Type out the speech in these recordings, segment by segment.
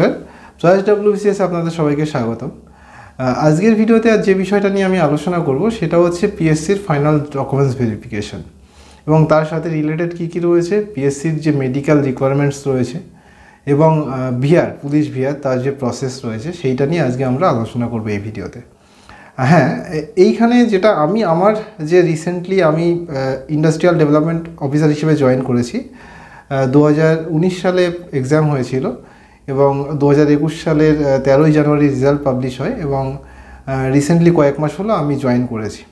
নমস্কার choice WBCS আপনাদের সবাইকে স্বাগতম আজকের ভিডিওতে যে বিষয়টা নিয়ে আমি আলোচনা করব সেটা হচ্ছে পিএসসির ফাইনাল ডকুমেন্টস ভেরিফিকেশন এবং তার সাথে রিলেটেড কী কী রয়েছে পিএসসির যে মেডিকেল রিকোয়ারমেন্টস রয়েছে এবং ভিআর পুলিশ ভিআর তার যে প্রসেস রয়েছে সেইটা নিয়ে আজকে আমরা আলোচনা করব এই ভিডিওতে হ্যাঁ এইখানে যেটা আমি আমার যে রিসেন্টলি আমি ইন্ডাস্ট্রিয়াল ডেভেলপমেন্ট অফিসার হিসেবে জয়েন করেছি দু সালে এক্সাম হয়েছিল এবং দু হাজার একুশ সালের তেরোই জানুয়ারি রেজাল্ট পাবলিশ হয় এবং রিসেন্টলি কয়েক মাস হলো আমি জয়েন করেছি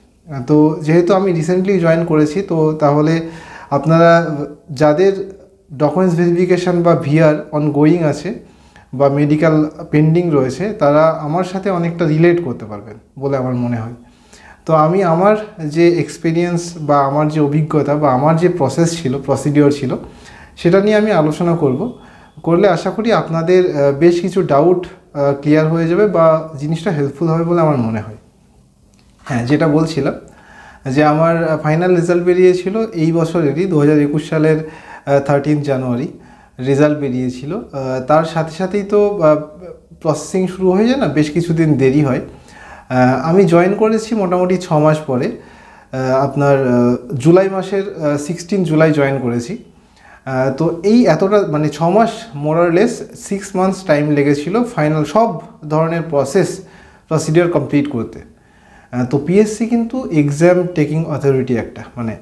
তো যেহেতু আমি রিসেন্টলি জয়েন করেছি তো তাহলে আপনারা যাদের ডকুমেন্টস ভেরিফিকেশান বা ভিআর অনগোয়িং আছে বা মেডিকেল পেন্ডিং রয়েছে তারা আমার সাথে অনেকটা রিলেট করতে পারবেন বলে আমার মনে হয় তো আমি আমার যে এক্সপিরিয়েন্স বা আমার যে অভিজ্ঞতা বা আমার যে প্রসেস ছিল প্রসিডিওর ছিল সেটা নিয়ে আমি আলোচনা করব করলে আশা করি আপনাদের বেশ কিছু ডাউট ক্লিয়ার হয়ে যাবে বা জিনিসটা হেল্পফুল হবে বলে আমার মনে হয় হ্যাঁ যেটা বলছিলাম যে আমার ফাইনাল রেজাল্ট বেরিয়েছিল এই বছরেরই দু হাজার একুশ সালের থার্টিন জানুয়ারি রেজাল্ট বেরিয়েছিল তার সাথে সাথেই তো প্রসেসিং শুরু হয়ে যায় না বেশ কিছুদিন দেরি হয় আমি জয়েন করেছি মোটামুটি ছ মাস পরে আপনার জুলাই মাসের সিক্সটিন জুলাই জয়েন করেছি তো এই এতটা মানে ছ মাস মোরারলেস সিক্স মান্থস টাইম লেগেছিল ফাইনাল সব ধরনের প্রসেস প্রসিডিওর কমপ্লিট করতে তো পিএসসি কিন্তু এক্সাম টেকিং অথরিটি একটা মানে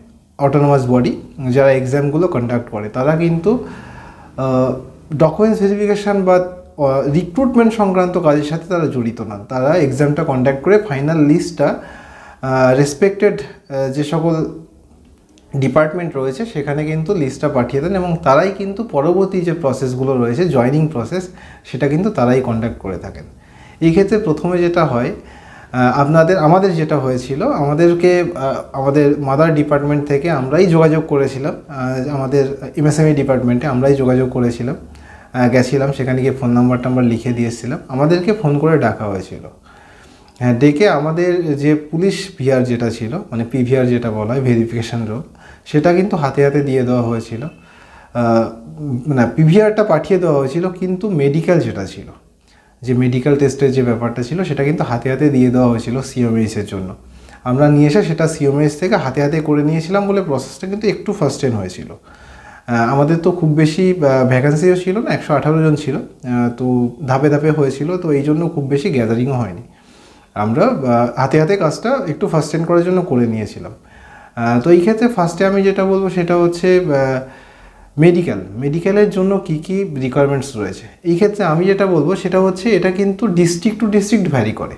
অটোনোমাস বডি যারা এক্সামগুলো কন্ডাক্ট করে তারা কিন্তু ডকুমেন্টস ভেরিফিকেশান বা রিক্রুটমেন্ট সংক্রান্ত কাজের সাথে তারা জড়িত না তারা এক্সামটা কন্ডাক্ট করে ফাইনাল লিস্টটা রেসপেক্টেড যে সকল ডিপার্টমেন্ট রয়েছে সেখানে কিন্তু লিস্টটা পাঠিয়ে দেন এবং তারাই কিন্তু পরবর্তী যে প্রসেসগুলো রয়েছে জয়নিং প্রসেস সেটা কিন্তু তারাই কন্ট্যাক্ট করে থাকেন এই ক্ষেত্রে প্রথমে যেটা হয় আপনাদের আমাদের যেটা হয়েছিল আমাদেরকে আমাদের মাদার ডিপার্টমেন্ট থেকে আমরাই যোগাযোগ করেছিলাম আমাদের e এমএসএমই ডিপার্টমেন্টে আমরাই যোগাযোগ করেছিলাম গেছিলাম সেখানে গিয়ে ফোন নাম্বার টাম্বার লিখে দিয়েছিলাম আমাদেরকে ফোন করে ডাকা হয়েছিল হ্যাঁ ডেকে আমাদের যে পুলিশ ভিআর যেটা ছিল মানে পিভিআর যেটা বলা হয় ভেরিফিকেশান রোল সেটা কিন্তু হাতে হাতে দিয়ে দেওয়া হয়েছিল মানে পিভিআরটা পাঠিয়ে দেওয়া হয়েছিল কিন্তু মেডিকেল যেটা ছিল যে মেডিকেল টেস্টের যে ব্যাপারটা ছিল সেটা কিন্তু হাতে হাতে দিয়ে দেওয়া হয়েছিল সিওমএইসের জন্য আমরা নিয়ে এসে সেটা সিওমএইস থেকে হাতে হাতে করে নিয়েছিলাম বলে প্রসেসটা কিন্তু একটু ফার্স্ট এন হয়েছিল আমাদের তো খুব বেশি ভ্যাকান্সিও ছিল না একশো আঠারো জন ছিল তো ধাপে ধাপে হয়েছিল তো এই জন্য খুব বেশি গ্যাদারিংও হয়নি আমরা হাতে হাতে কাজটা একটু ফার্স্ট এন করার জন্য করে নিয়েছিলাম তো এই ক্ষেত্রে ফার্স্টে আমি যেটা বলবো সেটা হচ্ছে মেডিকেল মেডিকেলের জন্য কি কি রিকোয়ারমেন্টস রয়েছে এই ক্ষেত্রে আমি যেটা বলবো সেটা হচ্ছে এটা কিন্তু ডিস্ট্রিক্ট টু ডিস্ট্রিক্ট ভ্যারি করে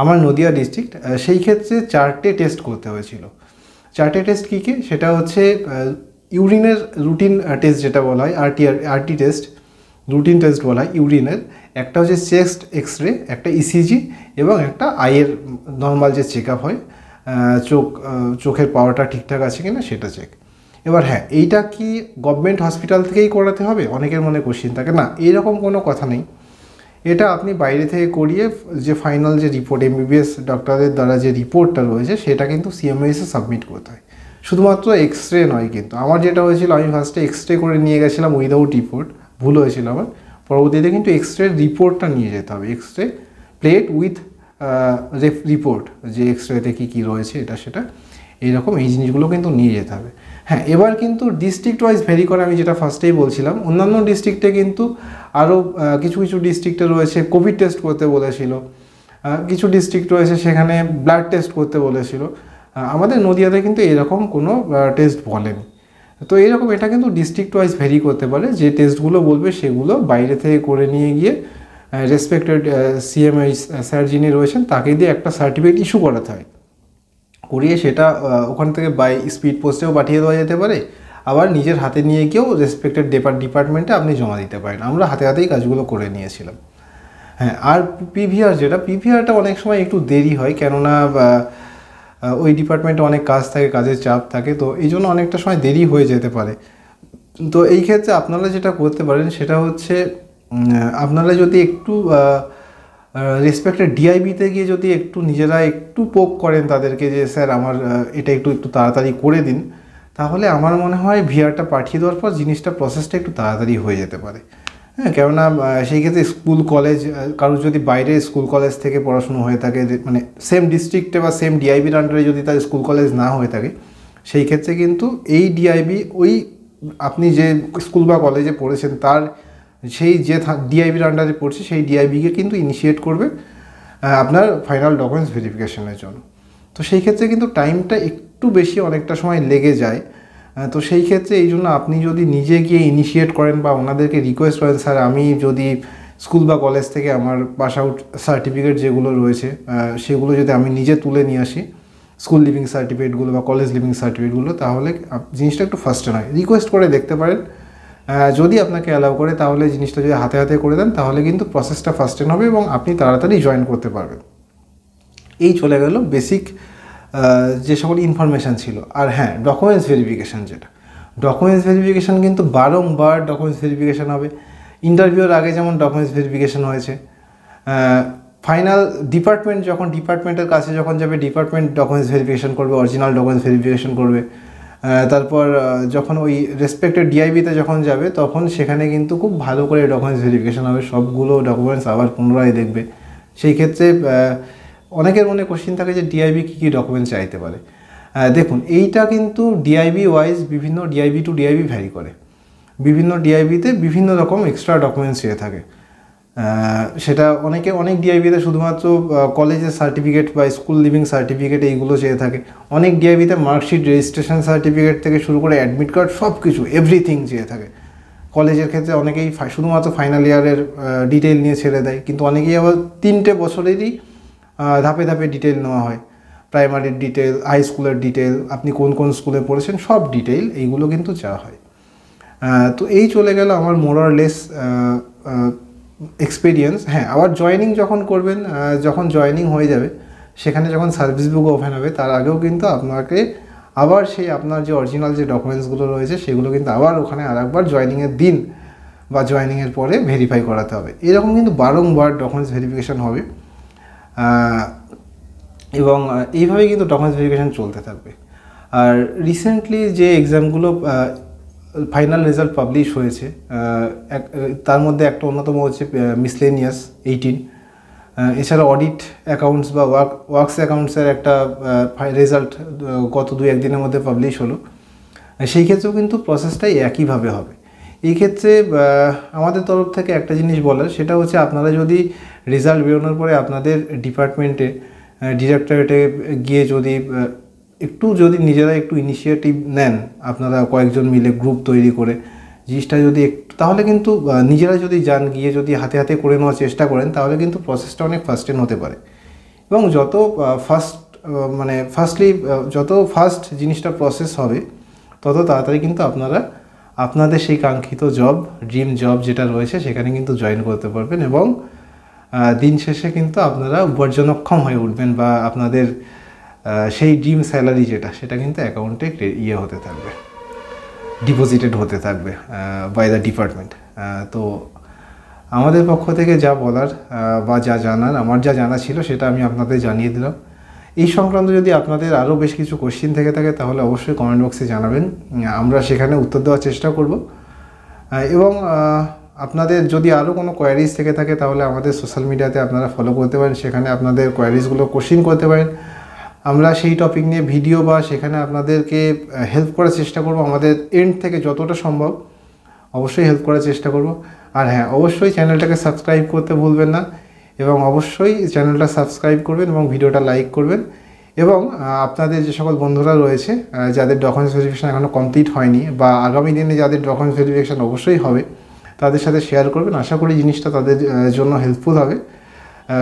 আমার নদিয়া ডিস্ট্রিক্ট সেই ক্ষেত্রে চারটে টেস্ট করতে হয়েছিল চারটে টেস্ট কী কী সেটা হচ্ছে ইউরিনের রুটিন টেস্ট যেটা বলা হয় RT RT test routine test বলা হয় ইউরিনের একটা হচ্ছে চেস্ট এক্স রে একটা ইসিজি e এবং একটা আইয়ের নর্মাল যে চেক আপ হয় চোখ চোখের পাওয়ারটা ঠিকঠাক আছে কিনা সেটা চেক এবার হ্যাঁ এইটা কি গভর্নমেন্ট হসপিটাল থেকেই করাতে হবে অনেকের মনে কোশ্চিন থাকে না এরকম কোনো কথা নেই এটা আপনি বাইরে থেকে করিয়ে যে ফাইনাল যে রিপোর্ট এমবিবিএস ডক্টরদের দ্বারা যে রিপোর্টটা রয়েছে সেটা কিন্তু সিএমএসে সাবমিট করতে হয় শুধুমাত্র এক্স রে নয় কিন্তু আমার যেটা হয়েছিল আমি ফার্স্টে এক্স রে করে নিয়ে গেছিলাম উইদাউট রিপোর্ট ভুল হয়েছিল আমার পরবর্তীতে কিন্তু এক্স রে রিপোর্টটা নিয়ে যেতে হবে X ray plate with report যে এক্স রেতে কী কী রয়েছে এটা সেটা এইরকম এই জিনিসগুলো কিন্তু নিয়ে যেতে হবে হ্যাঁ এবার কিন্তু ডিস্ট্রিক্ট ওয়াইজ ভেরি করে আমি যেটা ফার্স্টেই বলছিলাম অন্যান্য ডিস্ট্রিক্টে কিন্তু আরও কিছু কিছু ডিস্ট্রিক্টে রয়েছে কোভিড টেস্ট করতে বলেছিল কিছু ডিস্ট্রিক্ট রয়েছে সেখানে ব্লাড টেস্ট করতে বলেছিল আমাদের নদিয়াতে কিন্তু এরকম কোনো টেস্ট বলেনি তো এরকম এটা কিন্তু ডিস্ট্রিক্ট ওয়াইজ ভেরি করতে পারে যে টেস্টগুলো বলবে সেগুলো বাইরে থেকে করে নিয়ে গিয়ে রেসপেক্টেড সিএমআই স্যার যিনি রয়েছেন তাকে দিয়ে একটা সার্টিফিকেট ইস্যু করাতে হয় করিয়ে সেটা ওখান থেকে বাই স্পিড পোস্টেও পাঠিয়ে দেওয়া যেতে পারে আবার নিজের হাতে নিয়ে গিয়েও রেসপেক্টেড ডেপার ডিপার্টমেন্টে আপনি জমা দিতে পারেন আমরা হাতে হাতেই কাজগুলো করে নিয়েছিলাম হ্যাঁ আর পিভিআর যেটা পিভিআরটা অনেক সময় একটু দেরি হয় কেননা ওই ডিপার্টমেন্টে অনেক কাজ থাকে কাজের চাপ থাকে তো এই জন্য অনেকটা সময় দেরি হয়ে যেতে পারে তো এই ক্ষেত্রে আপনারা যেটা করতে পারেন সেটা হচ্ছে আপনারা যদি একটু রেসপেক্টে ডিআইবিতে গিয়ে যদি একটু নিজেরা একটু পোক করেন তাদেরকে যে স্যার আমার এটা একটু একটু তাড়াতাড়ি করে দিন তাহলে আমার মনে হয় ভিআরটা পাঠিয়ে দেওয়ার পর জিনিসটা প্রসেসটা একটু তাড়াতাড়ি হয়ে যেতে পারে হ্যাঁ কেননা সেই ক্ষেত্রে স্কুল কলেজ কারোর যদি বাইরে স্কুল কলেজ থেকে পড়াশুনো হয়ে থাকে মানে সেম ডিস্ট্রিক্টে বা সেম ডিআইবির আন্ডারে যদি তার স্কুল কলেজ না হয়ে থাকে সেই ক্ষেত্রে কিন্তু এই ডিআইবি ওই আপনি যে স্কুল বা কলেজে পড়েছেন তার সেই যে ডিআইবির আন্ডারে পড়ছে সেই ডিআইবিকে কিন্তু ইনিশিয়েট করবে আপনার ফাইনাল ডকুমেন্টস ভেরিফিকেশনের জন্য তো সেই ক্ষেত্রে কিন্তু টাইমটা একটু বেশি অনেকটা সময় লেগে যায় তো সেই ক্ষেত্রে এই জন্য আপনি যদি নিজে গিয়ে ইনিশিয়েট করেন বা ওনাদেরকে রিকোয়েস্ট করেন স্যার আমি যদি স্কুল বা কলেজ থেকে আমার পাস আউট সার্টিফিকেট যেগুলো রয়েছে সেগুলো যদি আমি নিজে তুলে নিয়ে আসি স্কুল লিভিং সার্টিফিকেটগুলো বা কলেজ লিভিং সার্টিফিকেটগুলো তাহলে জিনিসটা একটু ফার্স্টে নয় রিকোয়েস্ট করে দেখতে পারেন যদি আপনাকে অ্যালাউ করে তাহলে জিনিসটা যদি হাতে হাতে করে দেন তাহলে কিন্তু প্রসেসটা ফার্স্ট হবে এবং আপনি তাড়াতাড়ি জয়েন করতে পারবেন এই চলে গেল বেসিক যে সকল ইনফরমেশান ছিল আর হ্যাঁ ডকুমেন্টস ভেরিফিকেশান যেটা ডকুমেন্টস ভেরিফিকেশান কিন্তু বারংবার ডকুমেন্টস ভেরিফিকেশান হবে ইন্টারভিউর আগে যেমন ডকুমেন্টস ভেরিফিকেশান হয়েছে ফাইনাল ডিপার্টমেন্ট যখন ডিপার্টমেন্টের কাছে যখন যাবে ডিপার্টমেন্ট ডকুমেন্টস ভেরিফিকেশান করবে অরিজিনাল ডকুমেন্টস ভেরিফিকেশান করবে তারপর যখন ওই রেসপেক্টেড ডিআইবিতে যখন যাবে তখন সেখানে কিন্তু খুব ভালো করে ডকুমেন্টস ভেরিফিকেশান হবে সবগুলো ডকুমেন্টস আবার পুনরায় দেখবে সেই ক্ষেত্রে অনেকের মনে কোশ্চিন থাকে যে ডিআইবি কী কী ডকুমেন্টস চাইতে পারে দেখুন এইটা কিন্তু ডিআইবি ওয়াইজ বিভিন্ন ডিআইবি টু ডিআইবি ভ্যারি করে বিভিন্ন ডিআইবিতে বিভিন্ন রকম এক্সট্রা ডকুমেন্টস চেয়ে থাকে সেটা অনেকে অনেক ডিআইবিতে শুধুমাত্র কলেজের সার্টিফিকেট বা স্কুল লিভিং সার্টিফিকেট এইগুলো চেয়ে থাকে অনেক ডিআইবিতে মার্কশিট রেজিস্ট্রেশন সার্টিফিকেট থেকে শুরু করে অ্যাডমিট কার্ড সব কিছু এভরিথিং চেয়ে থাকে কলেজের ক্ষেত্রে অনেকেই শুধুমাত্র ফাইনাল ইয়ারের ডিটেল নিয়ে ছেড়ে দেয় কিন্তু অনেকেই আবার তিনটে বছরেরই ধাপে ধাপে ডিটেল নেওয়া হয় প্রাইমারির ডিটেল হাই স্কুলের ডিটেল আপনি কোন কোন স্কুলে পড়েছেন সব ডিটেল এইগুলো কিন্তু চাওয়া হয় তো এই চলে গেল আমার মোরারলেস এক্সপিরিয়েন্স হ্যাঁ আবার জয়নিং যখন করবেন যখন জয়নিং হয়ে যাবে সেখানে যখন সার্ভিস বুক ওপেন হবে তার আগেও কিন্তু আপনাকে আবার সেই আপনার যে অরিজিনাল যে ডকুমেন্টসগুলো রয়েছে সেগুলো কিন্তু আবার ওখানে আর একবার জয়নিংয়ের দিন বা জয়নিংয়ের পরে ভেরিফাই করাতে হবে এরকম কিন্তু বারংবার ডকুমেন্টস ভেরিফিকেশান হবে এবং এইভাবে কিন্তু ডকুমেন্টস ভেরিফিকেশান চলতে থাকবে আর রিসেন্টলি যে এক্সামগুলো ফাইনাল রেজাল্ট পাবলিশ হয়েছে তার মধ্যে একটা অন্যতম হচ্ছে মিসলেনিয়াস এইটিন এছাড়া অডিট অ্যাকাউন্টস বা ওয়ার্ক ওয়ার্কস অ্যাকাউন্টসের একটা রেজাল্ট গত দু একদিনের মধ্যে পাবলিশ হলো সেই ক্ষেত্রেও কিন্তু প্রসেসটাই একইভাবে হবে এই ক্ষেত্রে আমাদের তরফ থেকে একটা জিনিস বলার সেটা হচ্ছে আপনারা যদি রেজাল্ট বেরোনোর পরে আপনাদের ডিপার্টমেন্টে ডিরেক্টরেটে গিয়ে যদি একটু যদি নিজেরা একটু ইনিশিয়েটিভ নেন আপনারা কয়েকজন মিলে গ্রুপ তৈরি করে জিনিসটা যদি একটু তাহলে কিন্তু নিজেরা যদি যান গিয়ে যদি হাতে হাতে করে নেওয়ার চেষ্টা করেন তাহলে কিন্তু প্রসেসটা অনেক ফার্স্ট হতে পারে এবং যত ফার্স্ট মানে ফার্স্টলি যত ফার্স্ট জিনিসটা প্রসেস হবে তত তাড়াতাড়ি কিন্তু আপনারা আপনাদের সেই কাঙ্ক্ষিত জব ড্রিম জব যেটা রয়েছে সেখানে কিন্তু জয়েন করতে পারবেন এবং দিন শেষে কিন্তু আপনারা উপার্জনক্ষম হয়ে উঠবেন বা আপনাদের সেই ড্রিম স্যালারি যেটা সেটা কিন্তু অ্যাকাউন্টে ইয়ে হতে থাকবে ডিপোজিটেড হতে থাকবে বাই দ্য ডিপার্টমেন্ট তো আমাদের পক্ষ থেকে যা বলার বা যা জানার আমার যা জানা ছিল সেটা আমি আপনাদের জানিয়ে দিলাম এই সংক্রান্ত যদি আপনাদের আরও বেশ কিছু কোশ্চিন থেকে থাকে তাহলে অবশ্যই কমেন্ট বক্সে জানাবেন আমরা সেখানে উত্তর দেওয়ার চেষ্টা করব এবং আপনাদের যদি আরও কোনো কোয়ারিজ থেকে থাকে তাহলে আমাদের সোশ্যাল মিডিয়াতে আপনারা ফলো করতে পারেন সেখানে আপনাদের কোয়ারিজগুলো কোশ্চিন করতে পারেন আমরা সেই টপিক নিয়ে ভিডিও বা সেখানে আপনাদেরকে হেল্প করার চেষ্টা করব আমাদের এন্ড থেকে যতটা সম্ভব অবশ্যই হেল্প করার চেষ্টা করব আর হ্যাঁ অবশ্যই চ্যানেলটাকে সাবস্ক্রাইব করতে ভুলবেন না এবং অবশ্যই চ্যানেলটা সাবস্ক্রাইব করবেন এবং ভিডিওটা লাইক করবেন এবং আপনাদের যে সকল বন্ধুরা রয়েছে যাদের ডকুমেন্টস ভেরিফিকেশান এখনও কমপ্লিট হয়নি বা আগামী দিনে যাদের ডকুমেন্টস ভেরিফিকেশান অবশ্যই হবে তাদের সাথে শেয়ার করবেন আশা করি জিনিসটা তাদের জন্য হেল্পফুল হবে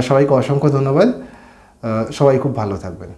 সবাইকে অসংখ্য ধন্যবাদ সবাই খুব ভালো থাকবেন